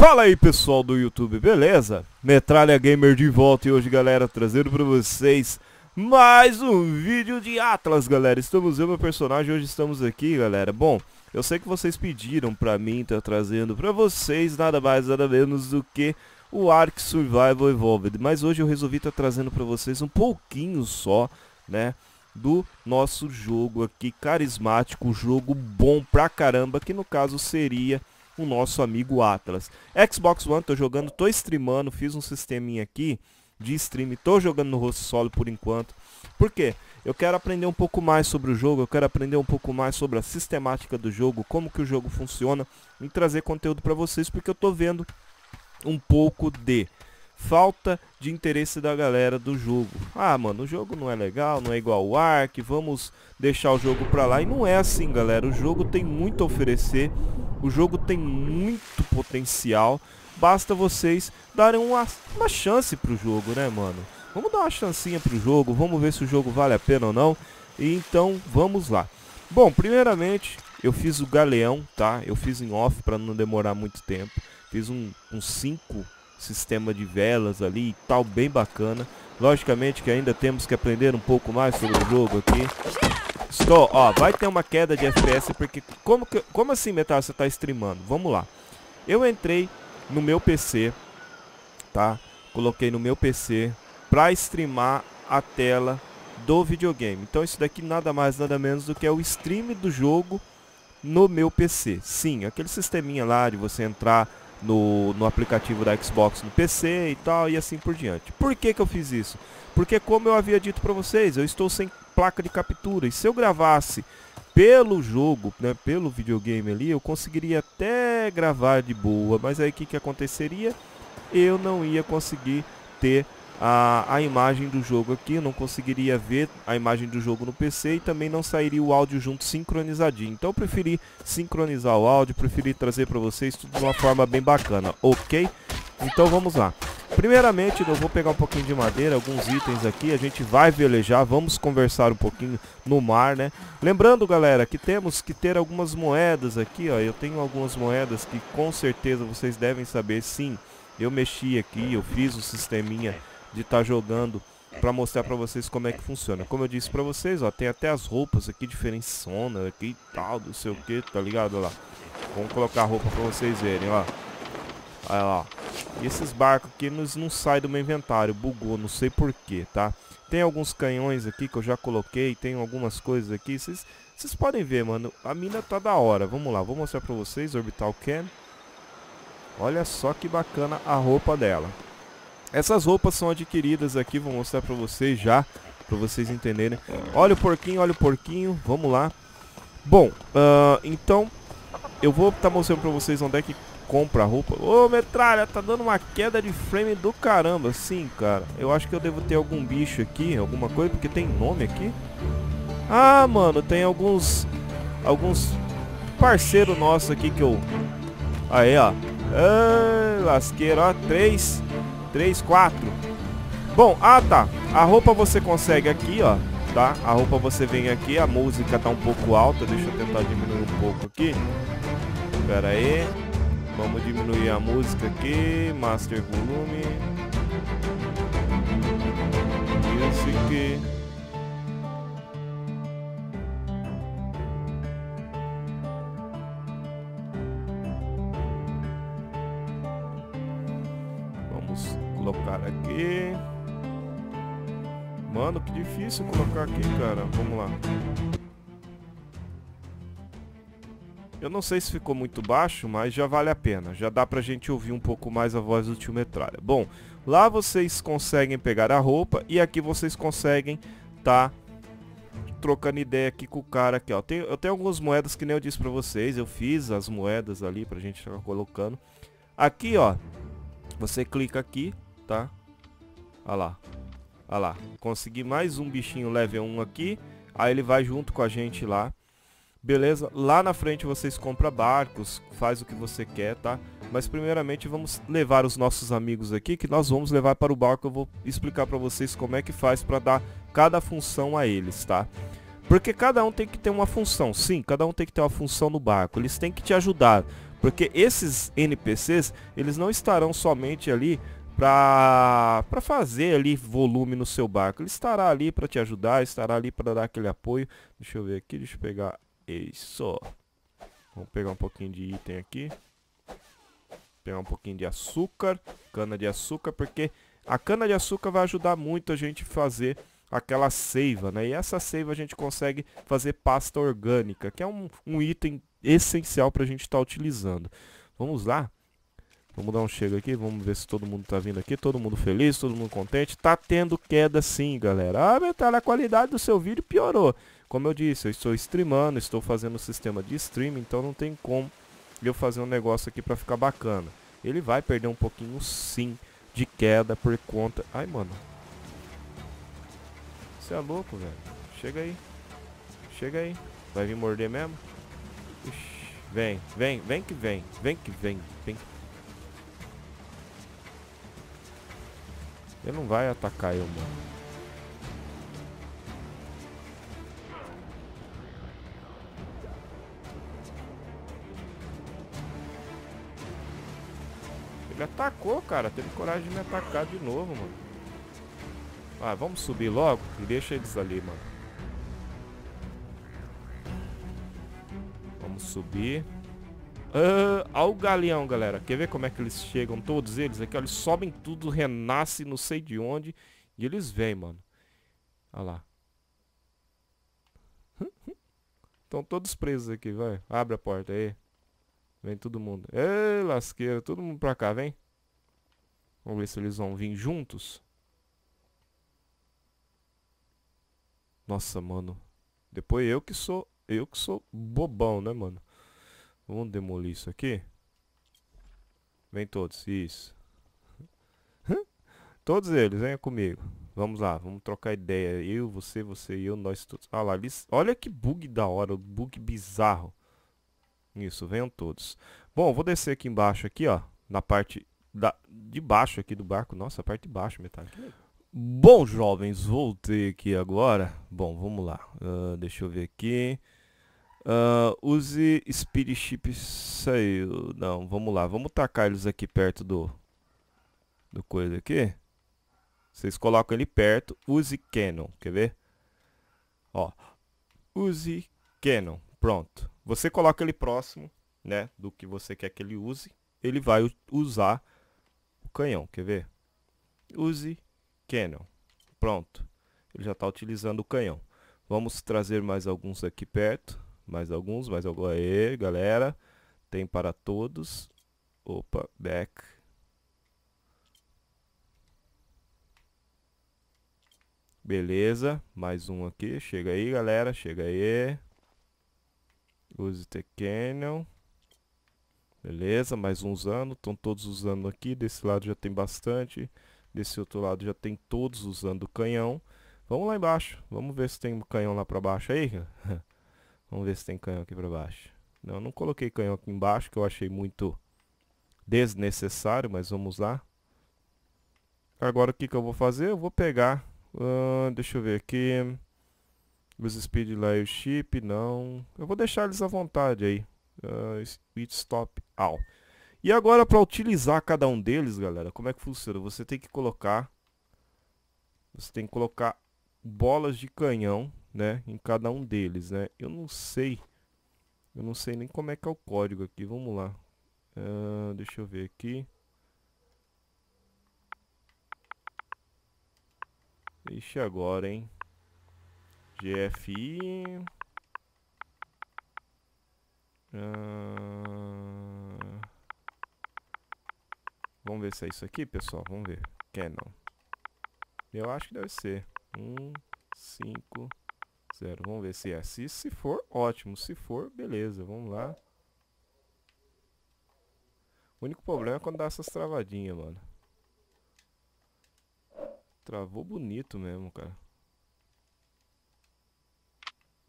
Fala aí pessoal do YouTube, beleza? Metralha Gamer de volta e hoje galera trazendo pra vocês mais um vídeo de Atlas galera Estamos eu, meu personagem, hoje estamos aqui galera Bom, eu sei que vocês pediram pra mim estar tá trazendo pra vocês nada mais nada menos do que o Ark Survival Evolved Mas hoje eu resolvi estar tá trazendo pra vocês um pouquinho só, né? do nosso jogo aqui carismático, jogo bom pra caramba, que no caso seria o nosso amigo Atlas. Xbox One, tô jogando, tô streamando, fiz um sisteminha aqui de stream, tô jogando no rosto solo por enquanto. Por quê? Eu quero aprender um pouco mais sobre o jogo, eu quero aprender um pouco mais sobre a sistemática do jogo, como que o jogo funciona e trazer conteúdo para vocês, porque eu tô vendo um pouco de falta de interesse da galera do jogo. Ah, mano, o jogo não é legal, não é igual o Ark, vamos deixar o jogo pra lá. E não é assim, galera. O jogo tem muito a oferecer o jogo tem muito potencial. Basta vocês darem uma, uma chance pro jogo, né, mano? Vamos dar uma chancinha pro jogo, vamos ver se o jogo vale a pena ou não. E então, vamos lá. Bom, primeiramente, eu fiz o galeão, tá? Eu fiz em off para não demorar muito tempo. Fiz um 5 um cinco sistema de velas ali e tal, bem bacana. Logicamente que ainda temos que aprender um pouco mais sobre o jogo aqui. Estou, ó, vai ter uma queda de FPS porque... Como, que, como assim, Metal, você tá streamando? Vamos lá. Eu entrei no meu PC, tá? Coloquei no meu PC pra streamar a tela do videogame. Então isso daqui nada mais nada menos do que é o stream do jogo no meu PC. Sim, aquele sisteminha lá de você entrar no, no aplicativo da Xbox no PC e tal, e assim por diante. Por que, que eu fiz isso? Porque como eu havia dito para vocês, eu estou sem placa de captura, e se eu gravasse pelo jogo, né, pelo videogame ali, eu conseguiria até gravar de boa, mas aí o que, que aconteceria? Eu não ia conseguir ter a, a imagem do jogo aqui, não conseguiria ver a imagem do jogo no PC e também não sairia o áudio junto sincronizadinho. Então eu preferi sincronizar o áudio, preferi trazer para vocês tudo de uma forma bem bacana, ok? Então vamos lá. Primeiramente, eu vou pegar um pouquinho de madeira, alguns itens aqui, a gente vai velejar, vamos conversar um pouquinho no mar, né? Lembrando, galera, que temos que ter algumas moedas aqui, ó. Eu tenho algumas moedas que com certeza vocês devem saber, sim. Eu mexi aqui, eu fiz o sisteminha de estar tá jogando para mostrar para vocês como é que funciona. Como eu disse para vocês, ó, tem até as roupas aqui diferenciona aqui e tal, não sei o que, tá ligado? lá. Vamos colocar a roupa para vocês verem, ó. Olha lá. E esses barcos aqui nos não saem do meu inventário, bugou, não sei porquê, tá? Tem alguns canhões aqui que eu já coloquei, tem algumas coisas aqui, vocês vocês podem ver, mano, a mina tá da hora. Vamos lá, vou mostrar pra vocês, Orbital can. Olha só que bacana a roupa dela. Essas roupas são adquiridas aqui, vou mostrar pra vocês já, pra vocês entenderem. Olha o porquinho, olha o porquinho, vamos lá. Bom, uh, então, eu vou estar tá mostrando pra vocês onde é que compra a roupa. Ô, metralha, tá dando uma queda de frame do caramba. Sim, cara, eu acho que eu devo ter algum bicho aqui, alguma coisa, porque tem nome aqui. Ah, mano, tem alguns, alguns parceiro nosso aqui que eu... Aí, ó. Ah, lasqueiro, ó, três... 3, 4. Bom, ah tá. A roupa você consegue aqui, ó. Tá? A roupa você vem aqui. A música tá um pouco alta. Deixa eu tentar diminuir um pouco aqui. Pera aí. Vamos diminuir a música aqui. Master volume. Music. aqui. Mano, que difícil colocar aqui, cara. Vamos lá. Eu não sei se ficou muito baixo, mas já vale a pena. Já dá pra gente ouvir um pouco mais a voz do tio Metralha. Bom, lá vocês conseguem pegar a roupa e aqui vocês conseguem tá trocando ideia aqui com o cara aqui, ó. Tem, eu tenho algumas moedas que nem eu disse pra vocês. Eu fiz as moedas ali pra gente estar colocando. Aqui, ó. Você clica aqui, tá? Olha lá. Olha lá. Consegui mais um bichinho level 1 aqui. Aí ele vai junto com a gente lá. Beleza? Lá na frente vocês compram barcos, faz o que você quer, tá? Mas primeiramente vamos levar os nossos amigos aqui, que nós vamos levar para o barco. Eu vou explicar para vocês como é que faz para dar cada função a eles, tá? Porque cada um tem que ter uma função, sim, cada um tem que ter uma função no barco. Eles têm que te ajudar, porque esses NPCs, eles não estarão somente ali para fazer ali volume no seu barco. Ele estará ali para te ajudar, estará ali para dar aquele apoio. Deixa eu ver aqui, deixa eu pegar isso. Vamos pegar um pouquinho de item aqui. Pegar um pouquinho de açúcar, cana de açúcar, porque a cana de açúcar vai ajudar muito a gente fazer aquela seiva, né? E essa seiva a gente consegue fazer pasta orgânica, que é um, um item essencial para a gente estar tá utilizando. Vamos lá? Vamos dar um chega aqui, vamos ver se todo mundo tá vindo aqui, todo mundo feliz, todo mundo contente. Tá tendo queda sim, galera. Ah, Metal, tá, a qualidade do seu vídeo piorou. Como eu disse, eu estou streamando, estou fazendo o um sistema de streaming, então não tem como eu fazer um negócio aqui pra ficar bacana. Ele vai perder um pouquinho sim de queda por conta... Ai, mano. Você é louco, velho. Chega aí. Chega aí. Vai vir morder mesmo? Ixi, vem, vem, vem que vem. Vem que vem. Vem que vem. Ele não vai atacar eu, mano. Ele atacou, cara. Teve coragem de me atacar de novo, mano. Ah, vamos subir logo e deixa eles ali, mano. Vamos subir. Uh, ao galeão, galera. Quer ver como é que eles chegam? Todos eles aqui, Eles sobem tudo, renascem, não sei de onde. E eles vêm, mano. Olha lá. Estão todos presos aqui, vai. Abre a porta aí. Vem todo mundo. Ei, lasqueira. Todo mundo pra cá, vem. Vamos ver se eles vão vir juntos. Nossa, mano. Depois eu que sou... Eu que sou bobão, né, mano? Vamos demolir isso aqui. Vem todos, isso. todos eles, venha comigo. Vamos lá, vamos trocar ideia. Eu, você, você e eu, nós todos. Ah lá, eles... olha que bug da hora, bug bizarro. Isso, venham todos. Bom, vou descer aqui embaixo aqui, ó. Na parte da... de baixo aqui do barco. Nossa, a parte de baixo, metade. Bom, jovens, voltei aqui agora. Bom, vamos lá. Uh, deixa eu ver aqui. Uh, use Speed Ship saiu. Não, vamos lá. Vamos tacar eles aqui perto do... Do coisa aqui. Vocês colocam ele perto. Use Cannon. Quer ver? Ó. Use Cannon. Pronto. Você coloca ele próximo, né? Do que você quer que ele use. Ele vai usar o canhão. Quer ver? Use Cannon. Pronto. Ele já está utilizando o canhão. Vamos trazer mais alguns aqui perto. Mais alguns, mais algum. aí, galera. Tem para todos. Opa, back. Beleza, mais um aqui. Chega aí, galera. Chega aí. Use the Canyon. Beleza, mais um usando. Estão todos usando aqui. Desse lado já tem bastante. Desse outro lado já tem todos usando o canhão. Vamos lá embaixo. Vamos ver se tem um canhão lá para baixo aí. Vamos ver se tem canhão aqui pra baixo. Não, não coloquei canhão aqui embaixo, que eu achei muito desnecessário, mas vamos lá. Agora o que, que eu vou fazer? Eu vou pegar... Uh, deixa eu ver aqui... Os Speed Layer Chip, não... Eu vou deixar eles à vontade aí. Uh, ah, speed Stop All. E agora para utilizar cada um deles, galera, como é que funciona? Você tem que colocar... Você tem que colocar bolas de canhão né, em cada um deles, né? Eu não sei, eu não sei nem como é que é o código aqui, vamos lá. Uh, deixa eu ver aqui. deixa agora, hein? GFI... Uh... Vamos ver se é isso aqui, pessoal. Vamos ver. Canon. Eu acho que deve ser. Um, cinco, Vamos ver se é. Se, se for, ótimo. Se for, beleza. Vamos lá. O único problema é quando dá essas travadinhas, mano. Travou bonito mesmo, cara.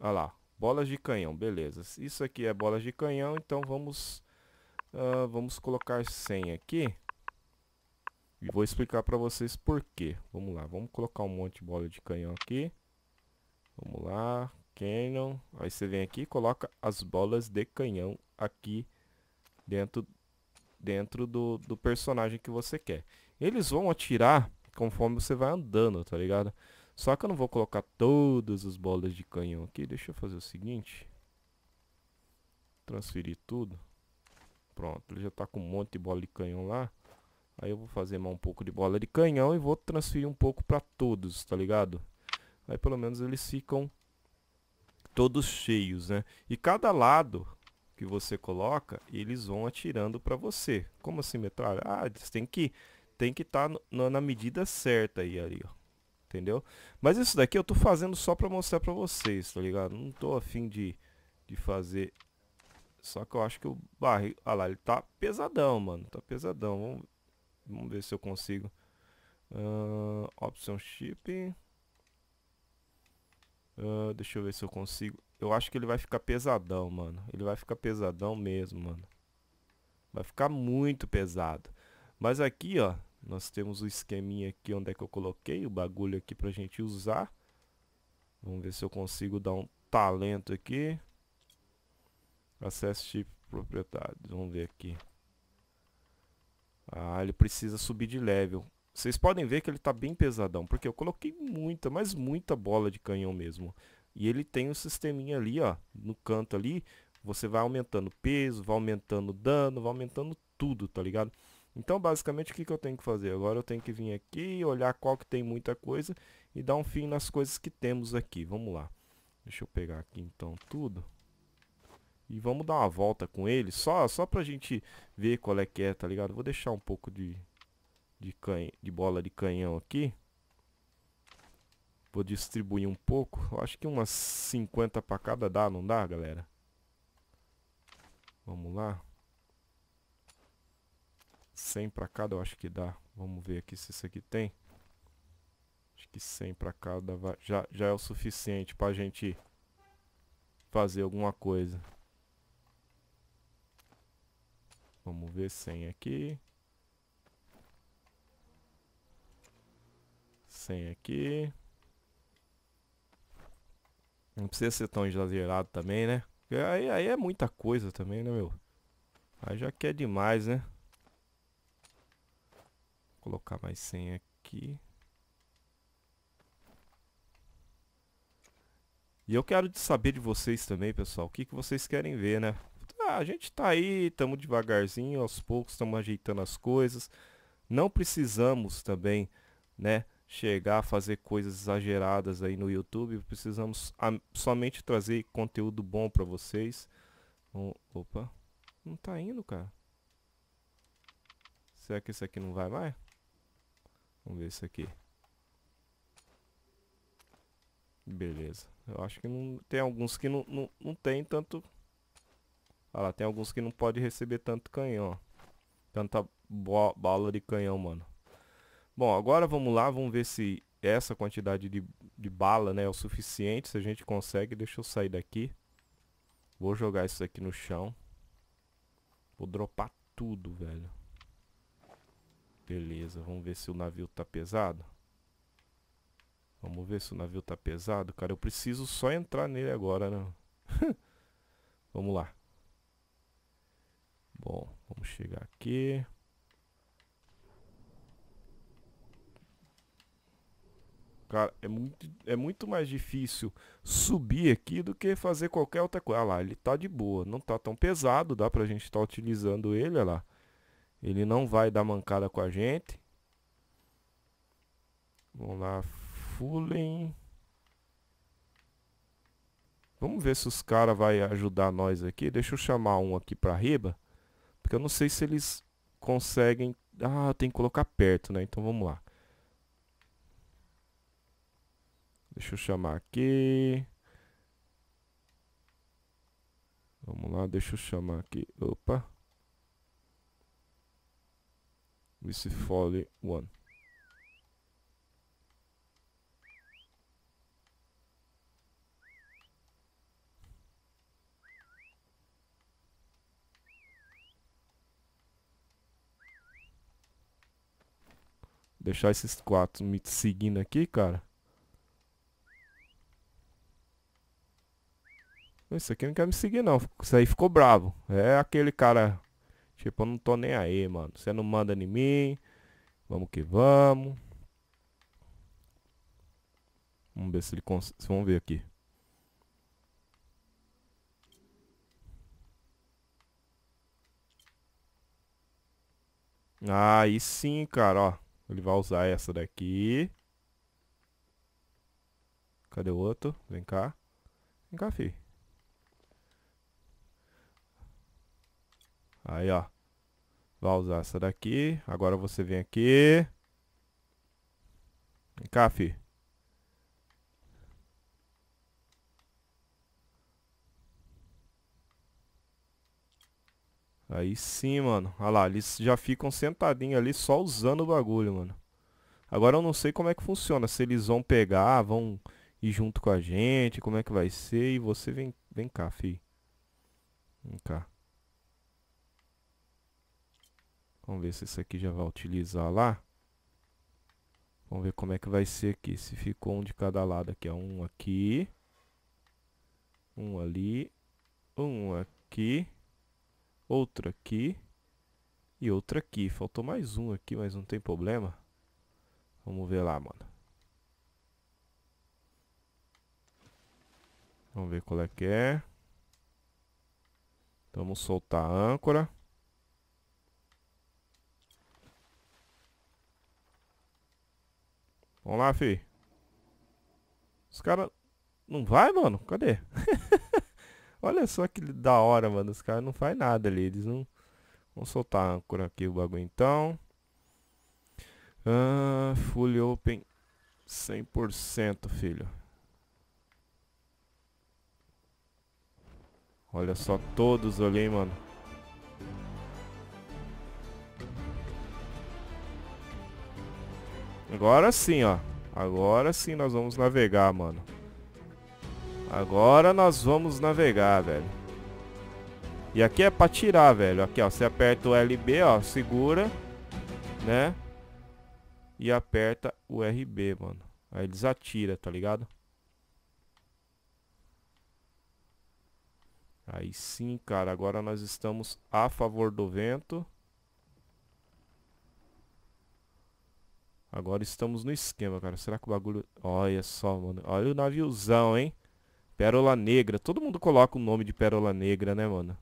Olha lá. Bolas de canhão, beleza. Isso aqui é bolas de canhão, então vamos... Uh, vamos colocar 100 aqui. E vou explicar para vocês por quê. Vamos lá, vamos colocar um monte de bola de canhão aqui. Vamos lá, Cannon. Aí você vem aqui e coloca as bolas de canhão aqui dentro, dentro do, do personagem que você quer. Eles vão atirar conforme você vai andando, tá ligado? Só que eu não vou colocar todas as bolas de canhão aqui. Deixa eu fazer o seguinte. Transferir tudo. Pronto, ele já tá com um monte de bola de canhão lá. Aí eu vou fazer mais um pouco de bola de canhão e vou transferir um pouco pra todos, tá ligado? Aí pelo menos eles ficam todos cheios, né? E cada lado que você coloca, eles vão atirando para você. Como assim, metralha? Ah, eles têm que tem que estar tá na medida certa aí, ali, ó. Entendeu? Mas isso daqui eu tô fazendo só para mostrar para vocês, tá ligado? Não tô afim de, de fazer... Só que eu acho que o barril... Ah lá, ele tá pesadão, mano. Tá pesadão. Vamos, Vamos ver se eu consigo. Uh, option Shipping. Uh, deixa eu ver se eu consigo. Eu acho que ele vai ficar pesadão, mano. Ele vai ficar pesadão mesmo, mano. Vai ficar muito pesado. Mas aqui, ó, nós temos o esqueminha aqui onde é que eu coloquei o bagulho aqui pra gente usar. Vamos ver se eu consigo dar um talento aqui. Acesso chip proprietário. Vamos ver aqui. Ah, ele precisa subir de level. Vocês podem ver que ele está bem pesadão, porque eu coloquei muita, mas muita bola de canhão mesmo. E ele tem um sisteminha ali, ó, no canto ali, você vai aumentando peso, vai aumentando dano, vai aumentando tudo, tá ligado? Então, basicamente, o que, que eu tenho que fazer? Agora eu tenho que vir aqui, olhar qual que tem muita coisa e dar um fim nas coisas que temos aqui. Vamos lá. Deixa eu pegar aqui, então, tudo. E vamos dar uma volta com ele, só, só pra gente ver qual é que é, tá ligado? Vou deixar um pouco de, de, de bola de canhão aqui. Vou distribuir um pouco. Eu acho que umas 50 para cada dá, não dá, galera? Vamos lá. 100 para cada eu acho que dá. Vamos ver aqui se isso aqui tem. Acho que 100 para cada já, já é o suficiente para a gente fazer alguma coisa. Vamos ver 100 aqui. senha aqui. Não precisa ser tão exagerado também, né? Aí, aí é muita coisa também, né, meu? Aí já que é demais, né? Vou colocar mais senha aqui. E eu quero saber de vocês também, pessoal. O que, que vocês querem ver, né? Ah, a gente tá aí, estamos devagarzinho, aos poucos estamos ajeitando as coisas. Não precisamos também, né? chegar a fazer coisas exageradas aí no YouTube. Precisamos somente trazer conteúdo bom para vocês. opa, não tá indo, cara. Será que esse aqui não vai mais? Vamos ver esse aqui. Beleza. Eu acho que não tem alguns que não, não, não tem tanto... Olha lá, tem alguns que não pode receber tanto canhão, Tanta bala de canhão, mano. Bom, agora vamos lá, vamos ver se essa quantidade de, de bala né, é o suficiente, se a gente consegue. Deixa eu sair daqui. Vou jogar isso aqui no chão. Vou dropar tudo, velho. Beleza, vamos ver se o navio tá pesado. Vamos ver se o navio tá pesado. Cara, eu preciso só entrar nele agora, né? vamos lá. Bom, vamos chegar aqui. Cara, é muito, é muito mais difícil subir aqui do que fazer qualquer outra coisa. Olha ah lá, ele tá de boa, não tá tão pesado, dá pra gente estar tá utilizando ele, olha lá. Ele não vai dar mancada com a gente. Vamos lá, Fullen. Vamos ver se os caras vão ajudar nós aqui. Deixa eu chamar um aqui pra riba. Porque eu não sei se eles conseguem... Ah, tem que colocar perto, né? Então vamos lá. Deixa eu chamar aqui. Vamos lá, deixa eu chamar aqui. Opa. Vice Folly One. Deixar esses quatro me seguindo aqui, cara. Isso aqui não quer me seguir não. Isso aí ficou bravo. É aquele cara. Tipo, eu não tô nem aí, mano. Você não manda em mim. Vamos que vamos. Vamos ver se ele consegue. Vamos ver aqui. Ah, aí sim, cara, ó. Ele vai usar essa daqui. Cadê o outro? Vem cá. Vem cá, filho. Aí, ó. Vai usar essa daqui. Agora você vem aqui. Vem cá, fi. Aí sim, mano. Olha lá, eles já ficam sentadinhos ali só usando o bagulho, mano. Agora eu não sei como é que funciona. Se eles vão pegar, vão ir junto com a gente, como é que vai ser. E você vem, vem cá, fi. Vem cá. Vamos ver se isso aqui já vai utilizar lá. Vamos ver como é que vai ser aqui. Se ficou um de cada lado aqui. Ó. Um aqui. Um ali. Um aqui. Outro aqui. E outro aqui. Faltou mais um aqui, mas não tem problema. Vamos ver lá, mano. Vamos ver qual é que é. vamos soltar a âncora. Vamos lá, fi. Os caras... Não vai, mano? Cadê? Olha só que da hora, mano. Os caras não faz nada ali. Eles não... Vamos soltar a âncora aqui o bagulho então. Ah, full open 100%, filho. Olha só todos ali, mano. Agora sim, ó. Agora sim nós vamos navegar, mano. Agora nós vamos navegar, velho. E aqui é pra tirar, velho. Aqui, ó. Você aperta o LB, ó. Segura. Né? E aperta o RB, mano. Aí eles atiram, tá ligado? Aí sim, cara. Agora nós estamos a favor do vento. Agora estamos no esquema, cara. Será que o bagulho... Olha só, mano. Olha o naviozão, hein? Pérola Negra. Todo mundo coloca o nome de Pérola Negra, né, mano?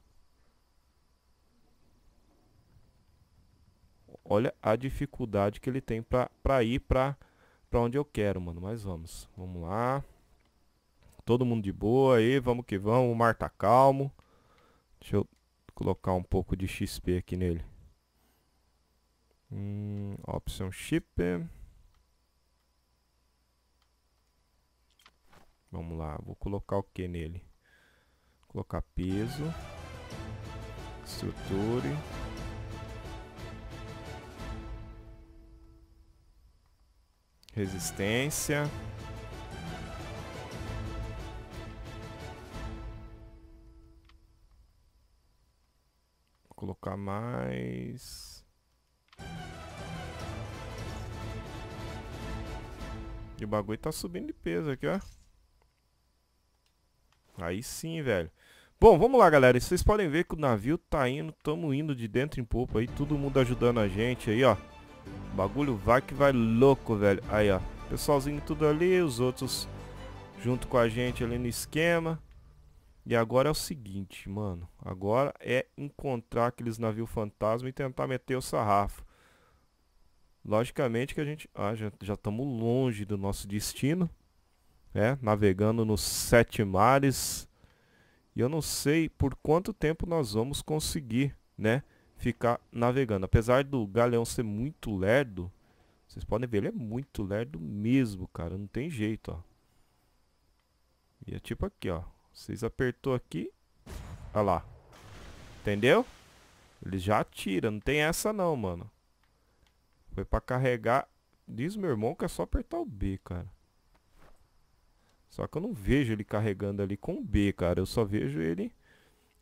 Olha a dificuldade que ele tem pra, pra ir pra, pra onde eu quero, mano. Mas vamos. Vamos lá. Todo mundo de boa aí. Vamos que vamos. O mar tá calmo. Deixa eu colocar um pouco de XP aqui nele. Hum, option chip. Vamos lá, vou colocar o que nele? Vou colocar peso. Estruture. Resistência. Vou colocar mais e o bagulho tá subindo de peso aqui, ó. Aí sim, velho. Bom, vamos lá, galera. Vocês podem ver que o navio tá indo, tamo indo de dentro em pouco aí. Todo mundo ajudando a gente aí, ó. O bagulho vai que vai louco, velho. Aí, ó. Pessoalzinho tudo ali, os outros junto com a gente ali no esquema. E agora é o seguinte, mano. Agora é encontrar aqueles navios fantasma e tentar meter o sarrafo. Logicamente que a gente. Ah, já estamos longe do nosso destino. É, navegando nos sete mares. E eu não sei por quanto tempo nós vamos conseguir, né? Ficar navegando. Apesar do galeão ser muito lerdo, vocês podem ver, ele é muito lerdo mesmo, cara. Não tem jeito, ó. E é tipo aqui, ó. Vocês apertou aqui. Olha lá. Entendeu? Ele já atira. Não tem essa não, mano. Foi pra carregar. Diz meu irmão que é só apertar o B, cara. Só que eu não vejo ele carregando ali com o B, cara. Eu só vejo ele...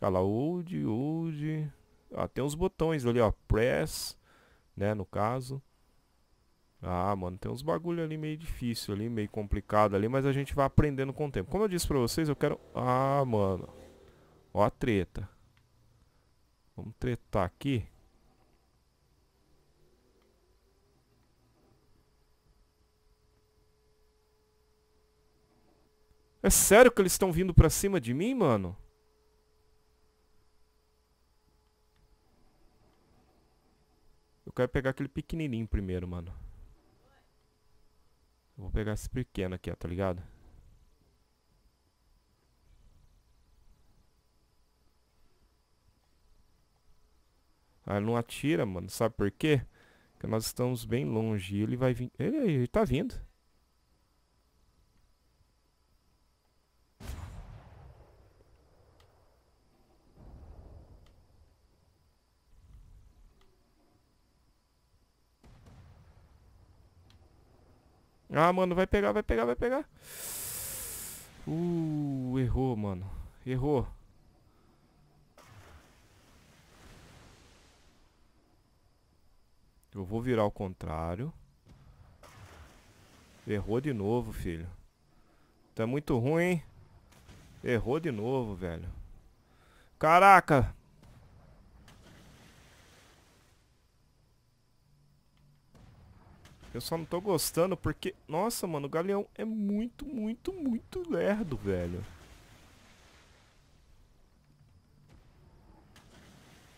Olha lá, old, old... Ah, tem uns botões ali, ó. Press, né, no caso. Ah, mano, tem uns bagulho ali meio difícil ali, meio complicado ali, mas a gente vai aprendendo com o tempo. Como eu disse pra vocês, eu quero... Ah, mano. Ó a treta. Vamos tretar aqui. É sério que eles estão vindo pra cima de mim, mano? Eu quero pegar aquele pequenininho primeiro, mano. vou pegar esse pequeno aqui, ó, tá ligado? Ah, ele não atira, mano. Sabe por quê? Porque nós estamos bem longe. E ele vai vir... Ele, ele tá vindo. Ah, mano, vai pegar, vai pegar, vai pegar. Uh, errou, mano. Errou. Eu vou virar ao contrário. Errou de novo, filho. Tá muito ruim, hein? Errou de novo, velho. Caraca! Eu só não tô gostando porque... Nossa, mano, o Galeão é muito, muito, muito lerdo, velho.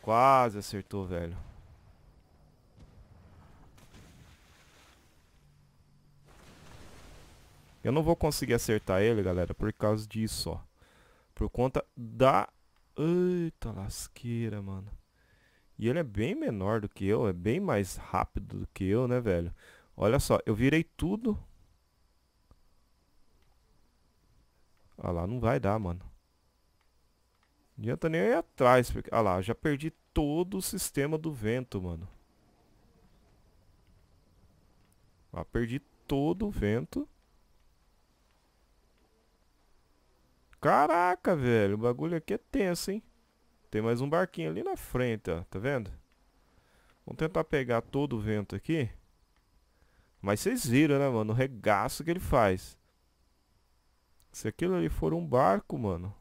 Quase acertou, velho. Eu não vou conseguir acertar ele, galera, por causa disso, ó. Por conta da... Eita lasqueira, mano. E ele é bem menor do que eu, é bem mais rápido do que eu, né, velho? Olha só, eu virei tudo. Olha ah lá, não vai dar, mano. Não adianta nem ir atrás. Porque... Olha ah lá, já perdi todo o sistema do vento, mano. Ah, perdi todo o vento. Caraca, velho. O bagulho aqui é tenso, hein? Tem mais um barquinho ali na frente, ó. Tá vendo? Vamos tentar pegar todo o vento aqui. Mas vocês viram, né, mano? O regaço que ele faz. Se aquilo ali for um barco, mano.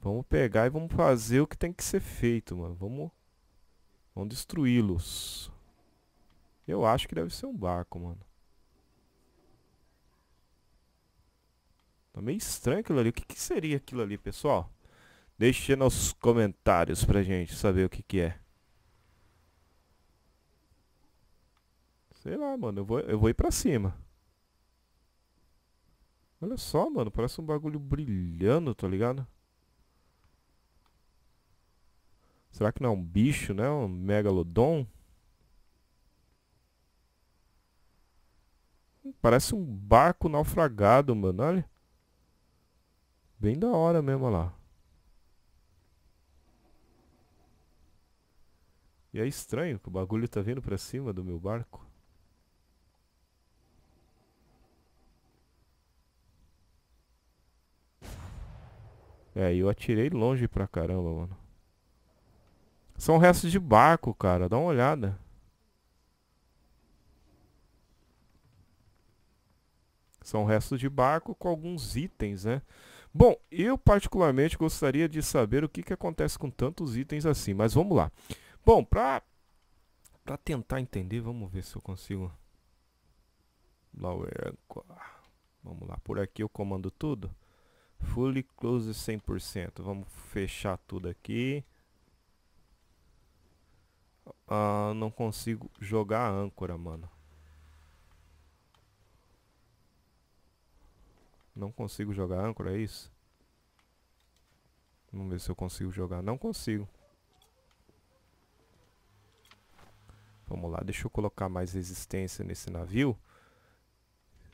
Vamos pegar e vamos fazer o que tem que ser feito, mano. Vamos. Vamos destruí-los. Eu acho que deve ser um barco, mano. Tá meio estranho aquilo ali. O que, que seria aquilo ali, pessoal? Deixe nos comentários pra gente saber o que, que é. Sei lá, mano. Eu vou, eu vou ir pra cima. Olha só, mano. Parece um bagulho brilhando, tá ligado? Será que não é um bicho, né? Um megalodon? Parece um barco naufragado, mano. Olha. Bem da hora mesmo, olha lá. E é estranho que o bagulho tá vindo pra cima do meu barco. É, eu atirei longe pra caramba, mano. São restos de barco, cara. Dá uma olhada. São restos de barco com alguns itens, né? Bom, eu particularmente gostaria de saber o que, que acontece com tantos itens assim, mas vamos lá. Bom, pra, pra tentar entender, vamos ver se eu consigo. Vamos lá, por aqui eu comando tudo. Fully close 100%. Vamos fechar tudo aqui. Ah, não consigo jogar a âncora, mano. Não consigo jogar a âncora, é isso? Vamos ver se eu consigo jogar. Não consigo. Vamos lá, deixa eu colocar mais resistência nesse navio.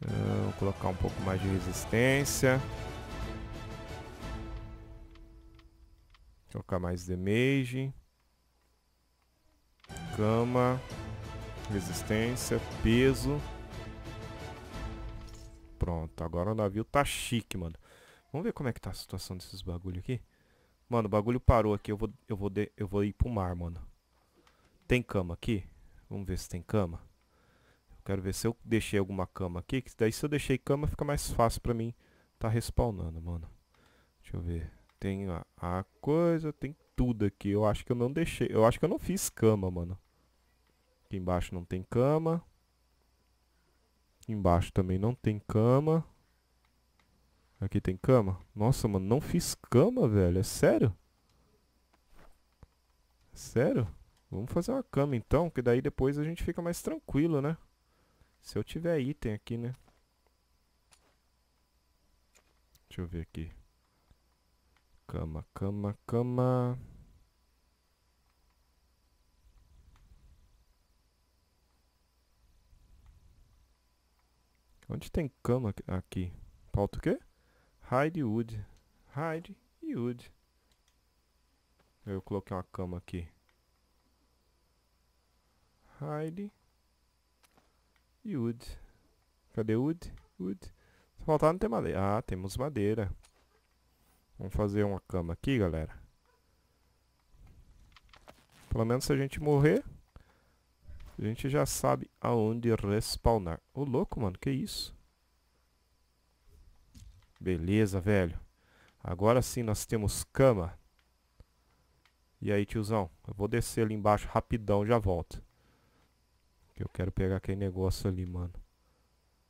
Ah, vou colocar um pouco mais de resistência. Colocar mais damage. Cama. Resistência. Peso. Pronto, agora o navio tá chique, mano. Vamos ver como é que tá a situação desses bagulho aqui. Mano, o bagulho parou aqui. Eu vou, eu vou, de, eu vou ir pro mar, mano. Tem cama aqui? Vamos ver se tem cama. Eu quero ver se eu deixei alguma cama aqui. Que daí se eu deixei cama, fica mais fácil pra mim tá respawnando, mano. Deixa eu ver. Tem a, a coisa, tem tudo aqui. Eu acho que eu não deixei. Eu acho que eu não fiz cama, mano. Aqui embaixo não tem cama. Aqui embaixo também não tem cama. Aqui tem cama? Nossa, mano, não fiz cama, velho. É sério? É sério? Vamos fazer uma cama então, que daí depois a gente fica mais tranquilo, né? Se eu tiver item aqui, né? Deixa eu ver aqui. Cama, cama, cama. Onde tem cama aqui? Falta o quê? Hide wood. Hide e wood. Eu coloquei uma cama aqui. Hide e wood. Cadê wood? Wood. não ter madeira. Ah, temos madeira. Vamos fazer uma cama aqui, galera. Pelo menos se a gente morrer, a gente já sabe aonde respawnar. Ô, louco, mano, que isso? Beleza, velho. Agora sim nós temos cama. E aí, tiozão? Eu vou descer ali embaixo rapidão, já volto. Que eu quero pegar aquele negócio ali, mano.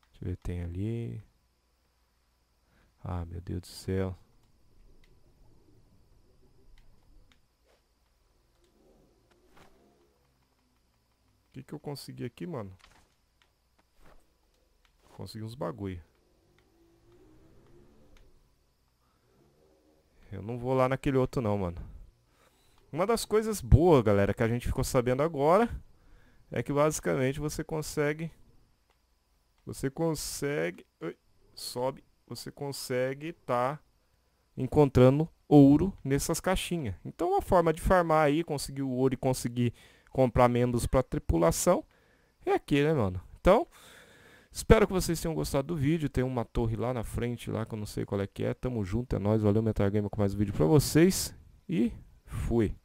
Deixa eu ver, tem ali. Ah, meu Deus do céu. que que eu consegui aqui, mano? Consegui uns bagulho. Eu não vou lá naquele outro não, mano. Uma das coisas boas, galera, que a gente ficou sabendo agora é que basicamente você consegue você consegue sobe, você consegue tá encontrando ouro nessas caixinhas. Então uma forma de farmar aí, conseguir o ouro e conseguir comprar membros para tripulação. É aqui, né, mano? Então, espero que vocês tenham gostado do vídeo. Tem uma torre lá na frente, lá que eu não sei qual é que é. Tamo junto, é nóis. Valeu, Gamer, com mais um vídeo pra vocês. E fui.